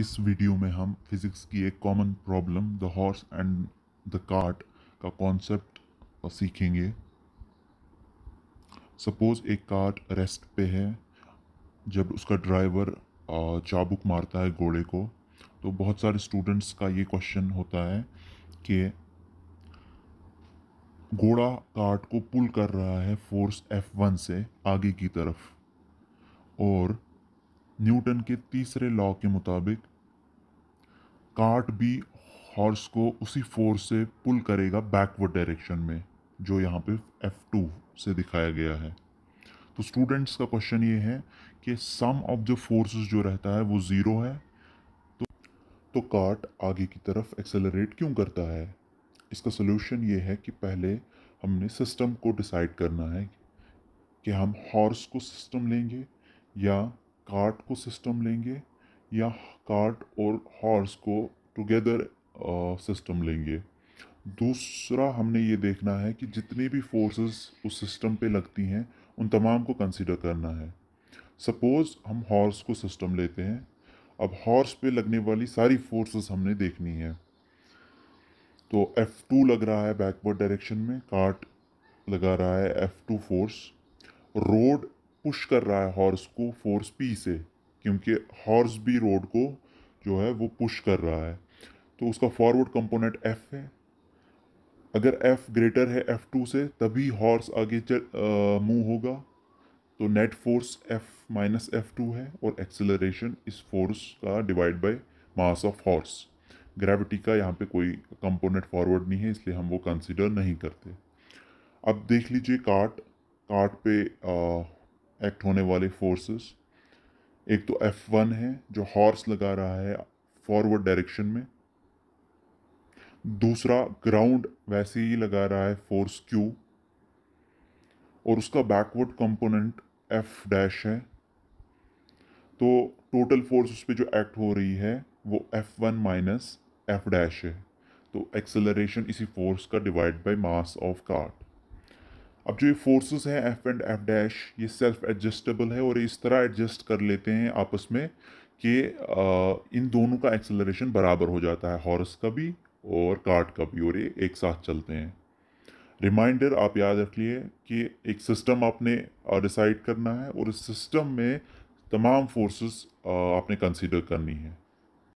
इस वीडियो में हम फिज़िक्स की एक common problem the horse and the cart का कॉन्सेप्ट सीखेंगे सपोज़ एक कार्ट रेस्ट पे है जब उसका ड्राइवर चाबुक मारता है घोड़े को तो बहुत सारे स्टूडेंट्स का ये क्वेश्चन होता है कि घोड़ा कार्ट को पुल कर रहा है फोर्स एफ वन से आगे की तरफ और न्यूटन के तीसरे लॉ के मुताबिक कार्ट भी हॉर्स को उसी फोर्स से पुल करेगा बैकवर्ड डायरेक्शन में जो यहाँ पे F2 से दिखाया गया है तो स्टूडेंट्स का क्वेश्चन ये है कि सम ऑफ जो फोर्सेस जो रहता है वो ज़ीरो है तो तो कार्ट आगे की तरफ एक्सेलरेट क्यों करता है इसका सोल्यूशन ये है कि पहले हमने सिस्टम को डिसाइड करना है कि हम हॉर्स को सिस्टम लेंगे या कार्ट को सिस्टम लेंगे या कार्ट और हॉर्स को टुगेदर सिस्टम लेंगे दूसरा हमने ये देखना है कि जितनी भी फोर्सेस उस सिस्टम पे लगती हैं उन तमाम को कंसिडर करना है सपोज़ हम हॉर्स को सिस्टम लेते हैं अब हॉर्स पे लगने वाली सारी फोर्सेस हमने देखनी है तो F2 लग रहा है बैकवर्ड डायरेक्शन में कार्ट लगा रहा है F2 फोर्स रोड पुश कर रहा है हॉर्स को फोर्स पी से क्योंकि हॉर्स भी रोड को जो है वो पुश कर रहा है तो उसका फॉरवर्ड कंपोनेंट एफ़ है अगर एफ़ ग्रेटर है एफ़ टू से तभी हॉर्स आगे चल मूव होगा तो net force F minus F two है और एक्सेलरेशन इस फोर्स का divide by mass of horse gravity का यहाँ पे कोई कंपोनेंट फॉरवर्ड नहीं है इसलिए हम वो कंसिडर नहीं करते अब देख लीजिए कार्ट कार्ट पे एक्ट होने वाले फोर्सेस एक तो एफ वन है जो हॉर्स लगा रहा है फॉरवर्ड डायरेक्शन में दूसरा ग्राउंड वैसे ही लगा रहा है फोर्स क्यू और उसका बैकवर्ड कंपोनेंट एफ डैश है तो टोटल फोर्स उस पर जो एक्ट हो रही है वो F one minus F dash है तो एक्सेलरेशन इसी फोर्स का divide by mass of cart अब जो ये फोर्सेस हैं एफ एंड एफ डैश ये सेल्फ एडजस्टेबल है और ये इस तरह एडजस्ट कर लेते हैं आपस में कि इन दोनों का एक्सेलरेशन बराबर हो जाता है हॉर्स का भी और कार्ट का भी और ये एक साथ चलते हैं रिमाइंडर आप याद रख लिए कि एक सिस्टम आपने डिसाइड करना है और इस सिस्टम में तमाम फोर्सेस आपने कंसीडर करनी है